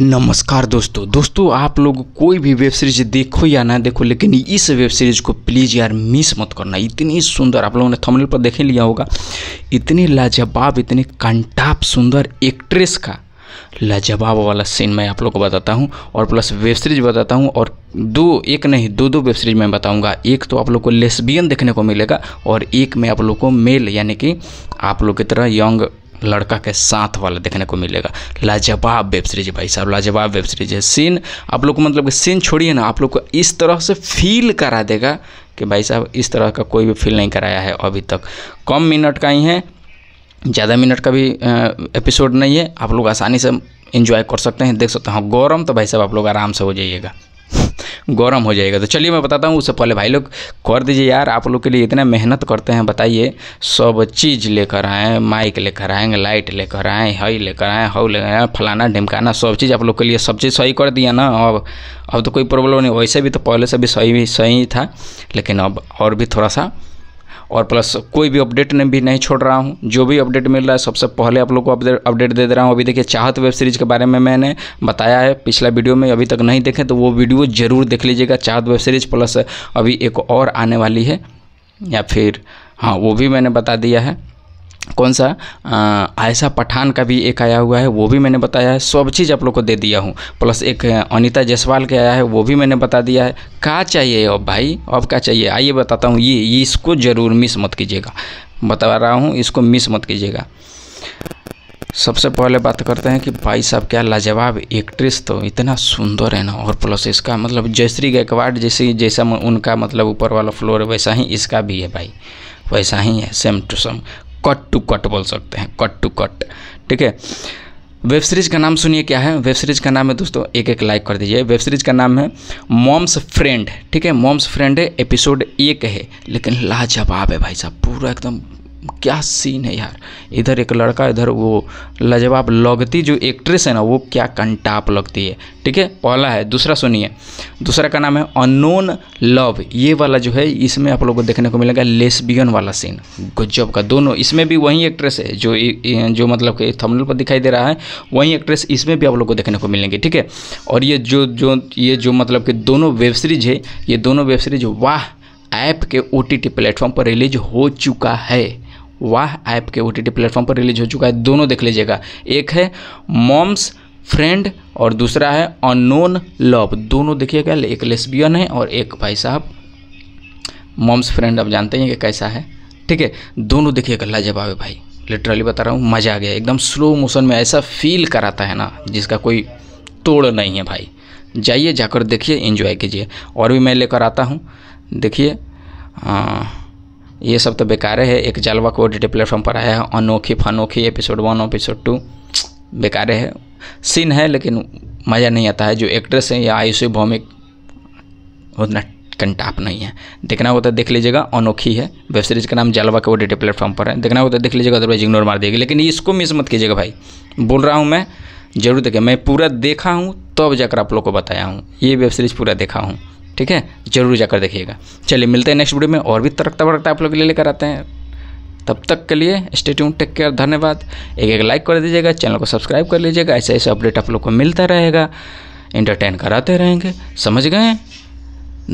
नमस्कार दोस्तों दोस्तों आप लोग कोई भी वेब सीरीज देखो या ना देखो लेकिन इस वेब सीरीज को प्लीज़ यार मिस मत करना इतनी सुंदर आप लोगों ने थंबनेल पर देख लिया होगा इतने लाजवाब इतने कंटाप सुंदर एक्ट्रेस का लाजवाब वाला सीन मैं आप लोग को बताता हूँ और प्लस वेब सीरीज बताता हूँ और दो एक नहीं दो दो वेब सीरीज मैं बताऊँगा एक तो आप लोग को लेस्बियन देखने को मिलेगा और एक में आप लोग को मेल यानी कि आप लोग की तरह यंग लड़का के साथ वाला देखने को मिलेगा लाजवाब वेब सीरीज भाई साहब लाजवाब वेब सीरीज है सीन आप लोग को मतलब सीन छोड़िए ना आप लोग को इस तरह से फील करा देगा कि भाई साहब इस तरह का कोई भी फील नहीं कराया है अभी तक कम मिनट का ही है ज़्यादा मिनट का भी एपिसोड नहीं है आप लोग आसानी से इन्जॉय कर सकते हैं देख सकते हैं हाँ, गौरम तो भाई साहब आप लोग आराम से हो जाइएगा गर्म हो जाएगा तो चलिए मैं बताता हूँ उससे पहले भाई लोग कर दीजिए यार आप लोग के लिए इतना मेहनत करते हैं बताइए सब चीज़ लेकर आएँ माइक लेकर आएंगे लाइट लेकर आएँ हई लेकर आएँ हव लेकर आएँ फलाना ढिमकाना सब चीज़ आप लोग के लिए सब चीज़ सही कर दिया ना अब अब तो कोई प्रॉब्लम नहीं वैसे भी तो पहले से भी सही भी सही था लेकिन अब और भी थोड़ा सा और प्लस कोई भी अपडेट भी नहीं छोड़ रहा हूँ जो भी अपडेट मिल रहा है सबसे पहले आप लोग को अपडेट दे दे रहा हूँ अभी देखिए चाहत वेब सीरीज़ के बारे में मैंने बताया है पिछला वीडियो में अभी तक नहीं देखें तो वो वीडियो ज़रूर देख लीजिएगा चाहत वेब सीरीज़ प्लस अभी एक और आने वाली है या फिर हाँ वो भी मैंने बता दिया है कौन सा आयशा पठान का भी एक आया हुआ है वो भी मैंने बताया है सब चीज़ आप लोग को दे दिया हूँ प्लस एक अनिता जसवाल के आया है वो भी मैंने बता दिया है क्या चाहिए अब भाई अब क्या चाहिए आइए बताता हूँ ये इसको ज़रूर मिस मत कीजिएगा बता रहा हूँ इसको मिस मत कीजिएगा सबसे पहले बात करते हैं कि भाई साहब क्या लाजवाब एक्ट्रेस तो इतना सुंदर है ना और प्लस इसका मतलब जयश्री गायकवाड़ जैसे जैसा उनका मतलब ऊपर वाला फ्लोर है वैसा ही इसका भी है भाई वैसा ही है same to same cut to cut बोल सकते हैं कट टू कट ठीक है वेब सीरीज़ का नाम सुनिए क्या है वेब सीरीज़ का नाम है दोस्तों एक एक लाइक कर दीजिए वेब सीरीज़ का नाम है मॉम्स फ्रेंड ठीक है मॉम्स फ्रेंड है एपिसोड एक है लेकिन लाजवाब है भाई साहब पूरा एकदम क्या सीन है यार इधर एक लड़का इधर वो लजवाब लगती जो एक्ट्रेस है ना वो क्या कंटाप लगती है ठीक है पहला है दूसरा सुनिए दूसरा का नाम है अनोन लव ये वाला जो है इसमें आप लोगों को देखने को मिलेगा लेसबियन वाला सीन गुजब का दोनों इसमें भी वही एक्ट्रेस है जो जो मतलब कि थमनल पर दिखाई दे रहा है वही एक्ट्रेस इसमें भी आप लोग को देखने को मिलेंगे ठीक है और ये जो जो ये जो मतलब कि दोनों वेब सीरीज है ये दोनों वेब सीरीज वाह ऐप के ओ टी प्लेटफॉर्म पर रिलीज हो चुका है वाह ऐप के ओ टी प्लेटफॉर्म पर रिलीज हो चुका है दोनों देख लीजिएगा एक है मॉम्स फ्रेंड और दूसरा है अननोन लव दोनों देखिएगा एक लेस्बियन है और एक भाई साहब मॉम्स फ्रेंड आप जानते हैं कि कैसा है ठीक है दोनों देखिएगा लाजवाब है भाई लिटरली बता रहा हूँ मज़ा आ गया एकदम स्लो मोशन में ऐसा फील कराता है ना जिसका कोई तोड़ नहीं है भाई जाइए जाकर देखिए इन्जॉय कीजिए और भी मैं लेकर आता हूँ देखिए ये सब तो बेकार है एक जालवा को डी प्लेटफॉर्म पर आया है अनोखी फनोखी एपिसोड वन एपिसोड टू बेकार है सीन है लेकिन मज़ा नहीं आता है जो एक्ट्रेस हैं या आयुषी भौमिक उतना कंटाप नहीं है देखना होता तो है देख लीजिएगा अनोखी है वेब सीरीज़ का नाम जालवा के ओ प्लेटफॉर्म पर है देखना होता तो है देख लीजिएगा अदरवाइज इग्नोर मार देगी लेकिन इसको मिस मत कीजिएगा भाई बोल रहा हूँ मैं जरूर देखें मैं पूरा देखा हूँ तब तो जाकर आप लोग को बताया हूँ ये वेब सीरीज़ पूरा देखा हूँ ठीक है जरूर जाकर देखिएगा चलिए मिलते हैं नेक्स्ट वीडियो में और भी तरक्ता भड़कता आप लोग के लिए लेकर आते हैं तब तक के लिए स्टेट्यून टेक केयर धन्यवाद एक एक लाइक कर दीजिएगा चैनल को सब्सक्राइब कर लीजिएगा ऐसे ऐसे अपडेट आप लोग को मिलता रहेगा इंटरटेन कराते रहेंगे समझ गए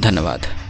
धन्यवाद